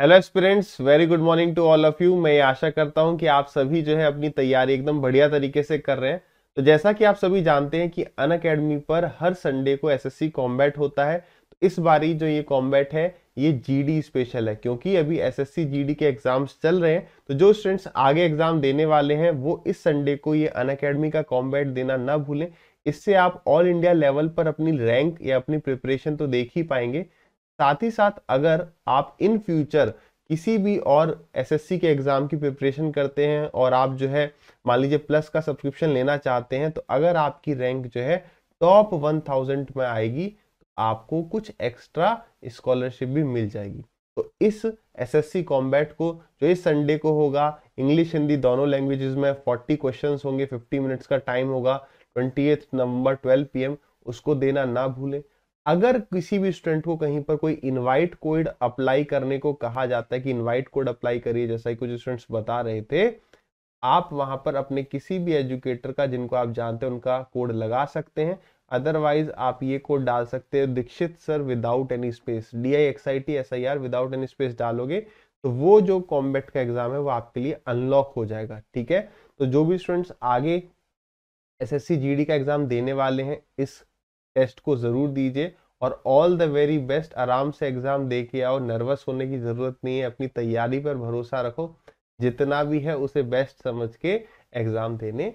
hello students very good morning to all of you मैं ये आशा करता हूं कि आप सभी जो है अपनी तैयारी एकदम बढ़िया तरीके से कर रहे हैं तो जैसा कि आप सभी जानते हैं कि अन अकेडमी पर हर संडे को एसएससी कॉम्बैट होता है तो इस बारी जो ये कॉम्बैट है ये जीडी स्पेशल है क्योंकि अभी जी डी के एग्जाम्स चल रहे हैं तो जो स्टूडेंट्स आगे एग्जाम देने वाले हैं वो इस संडे को ये अन अकेडमी का कॉम्बैट देना ना भूलें इससे आप ऑल इंडिया लेवल पर अपनी रैंक या अपनी प्रिपरेशन तो देख ही पाएंगे साथ ही साथ अगर आप इन फ्यूचर किसी भी और एसएससी के एग्ज़ाम की प्रिपरेशन करते हैं और आप जो है मान लीजिए प्लस का सब्सक्रिप्शन लेना चाहते हैं तो अगर आपकी रैंक जो है टॉप वन थाउजेंड में आएगी तो आपको कुछ एक्स्ट्रा स्कॉलरशिप भी मिल जाएगी तो इस एसएससी कॉम्बैट को जो इस संडे को होगा इंग्लिश हिंदी दोनों लैंग्वेजेस में 40 क्वेश्चंस होंगे 50 मिनट्स का टाइम होगा ट्वेंटी नवंबर 12 पीएम उसको देना ना भूलें अगर किसी भी स्टूडेंट को कहीं पर कोई इनवाइट कोड अप्लाई करने को कहा जाता है कि इनवाइट कोड अप्लाई करिए जैसा कि कुछ स्टूडेंट्स बता रहे थे आप वहां पर अपने किसी भी एजुकेटर का जिनको आप जानते हैं उनका कोड लगा सकते हैं अदरवाइज आप ये कोड डाल सकते हैं Dikshit sir without any space D I X I T S I R without any space डालोगे तो वो जो कॉम्बेट का एग्जाम है वो आपके लिए अनलॉक हो जाएगा ठीक है तो जो भी स्टूडेंट्स आगे जी डी का एग्जाम देने वाले हैं इस टेस्ट को ज़रूर दीजिए और ऑल द वेरी बेस्ट आराम से एग्ज़ाम दे के आओ नर्वस होने की ज़रूरत नहीं है अपनी तैयारी पर भरोसा रखो जितना भी है उसे बेस्ट समझ के एग्ज़ाम देने